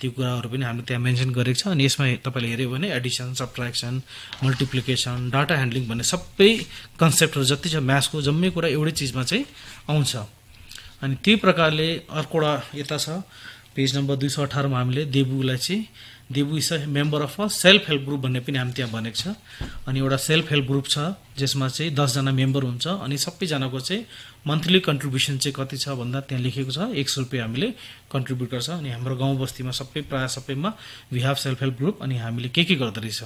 [SPEAKER 1] त्यो कुराहरू पनि हामीले त्यहाँ मेन्सन गरेको छ अनि यसमा तपाईँले हेऱ्यो भने addition subtraction multiplication data handling भन्ने सबै कन्सेप्टहरू जति छ म्याथ्सको जम्मै कुरा एउटै चिजमा चाहिँ आउँछ अनि त्यही प्रकारले अर्को एउटा यता छ पेज नम्बर दुई सौ अठारमा हामीले देबुलाई चाहिँ Debu is a member of a self help group भन्ने पनि हामी त्यहाँ भनेको छ अनि एउटा सेल्फ हेल्प ग्रुप छ जसमा चाहिँ दसजना मेम्बर हुन्छ अनि सबैजनाको चाहिँ मन्थली कन्ट्रिब्युसन चाहिँ कति छ भन्दा त्यहाँ लेखेको छ एक सय रुपियाँ हामीले कन्ट्रिब्युट गर्छ अनि हाम्रो गाउँ बस्तीमा सबै प्रायः सबैमा we have self help group अनि हामीले के के गर्दोरहेछ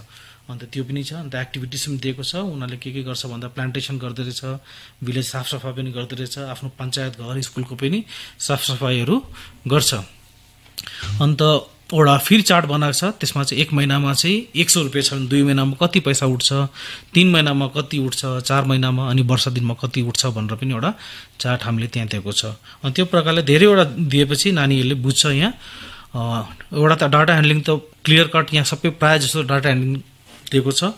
[SPEAKER 1] अन्त त्यो पनि छ अन्त एक्टिभिटिज पनि दिएको छ उनीहरूले के के गर्छ भन्दा प्लान्टेसन गर्दोरहेछ भिलेज साफसफाइ पनि गर्दोरहेछ आफ्नो पञ्चायत घर स्कुलको पनि साफसफाइहरू गर्छ अन्त एउटा फिर चार्ट बनाएको छ त्यसमा चाहिँ एक महिनामा चाहिँ एक सौ रुपियाँ छ भने दुई महिनामा कति पैसा उठ्छ तिन महिनामा कति उठ्छ चार महिनामा अनि वर्ष दिनमा कति उठ्छ भनेर पनि एउटा चार्ट हामीले त्यहाँ दिएको छ अनि त्यो प्रकारले धेरैवटा दिएपछि नानीहरूले बुझ्छ यहाँ एउटा त डाटा ह्यान्डलिङ त क्लियर कट यहाँ सबै प्रायः जस्तो डाटा ह्यान्डलिङ दिएको छ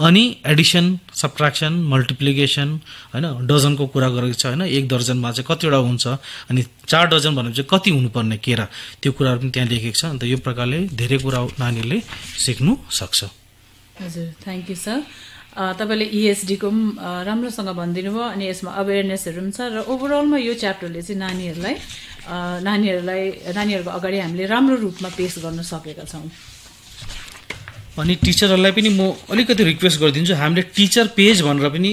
[SPEAKER 1] अनि एडिसन सब्ट्राक्सन मल्टिप्लिकेसन होइन डजनको कुरा गरेको छ होइन एक दर्जनमा चाहिँ कतिवटा हुन्छ अनि चार डजन भनेपछि कति हुनुपर्ने केरा त्यो कुराहरू पनि त्यहाँ लेखेको छ अन्त यो प्रकारले धेरै कुरा नानीहरूले सिक्नु सक्छ
[SPEAKER 2] हजुर थ्याङ्क यू सर तपाईँले इएसडीको e पनि राम्रोसँग भनिदिनु भयो अनि यसमा अवेरनेसहरू पनि छ र ओभरअलमा यो च्याप्टरले चाहिँ नानीहरूलाई नानीहरूलाई नानीहरूको अगाडि हामीले राम्रो रूपमा पेस गर्न सकेका छौँ
[SPEAKER 1] अनि टिचरहरूलाई पनि म अलिकति रिक्वेस्ट गरिदिन्छु हामीले टिचर पेज भनेर पनि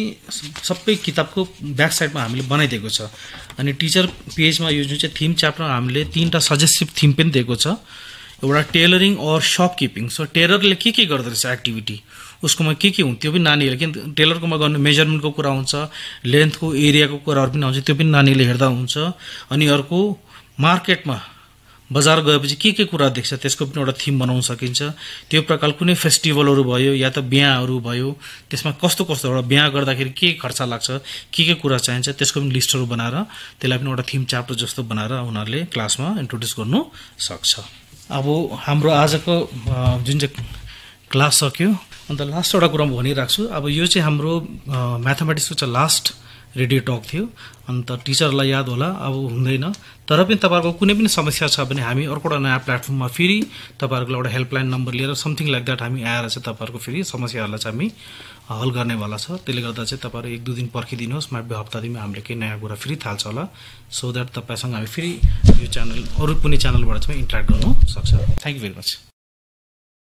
[SPEAKER 1] सबै किताबको ब्याक साइडमा हामीले बनाइदिएको छ अनि टिचर पेजमा यो जुन चाहिँ थिम च्याप्टर हामीले तिनवटा सजेसिभ थिम पनि दिएको छ एउटा tailoring or shop keeping so टेलरले के के गर्दोरहेछ एक्टिभिटी उसकोमा के के हुन्थ्यो पनि नानीहरूले किन टेलरकोमा गर्नु मेजरमेन्टको कुरा हुन्छ लेन्थको एरियाको कुराहरू पनि आउँछ त्यो पनि नानीहरूले हेर्दा हुन्छ अनि अर्को मार्केटमा बजार गएपछि के के कुरा देख्छ त्यसको पनि एउटा थिम बनाउन सकिन्छ त्यो प्रकार कुनै फेस्टिभलहरू भयो या त बिहाहरू भयो त्यसमा कस्तो कस्तो एउटा बिहा गर्दाखेरि के खर्च लाग्छ के के कुरा चाहिन्छ त्यसको पनि लिस्टहरू बनाएर त्यसलाई पनि एउटा थिम च्याप्टर जस्तो बनाएर उनीहरूले क्लासमा इन्ट्रोड्युस गर्नु सक्छ अब हाम्रो आजको जुन चाहिँ क्लास सक्यो अन्त लास्ट एउटा कुरा म भनिराख्छु अब यो चाहिँ हाम्रो म्याथमेटिक्सको चाहिँ लास्ट रेडियो टक थियो अन्त टिचरलाई याद होला अब हुँदैन तर पनि तपाईँहरूको कुनै पनि समस्या छ भने हामी अर्को एउटा नयाँ प्लेटफर्ममा फेरि तपाईँहरूको एउटा हेल्पलाइन नम्बर लिएर समथिङ लाइक द्याट हामी आएर चाहिँ तपाईँहरूको फेरि समस्याहरूलाई चाहिँ हामी हल गर्नेवाला छ त्यसले गर्दा चाहिँ तपाईँहरू एक दुई दिन पर्खिदिनुहोस् माभ्य हप्तादेखिमा हामीले केही नयाँ कुरा फेरि थाल्छ होला सो द्याट
[SPEAKER 2] तपाईँसँग हामी फेरि यो च्यानल अरू कुनै च्यानलबाट चाहिँ इन्ट्राक्ट गर्नु सक्छ थ्याङ्क यू भेरी मच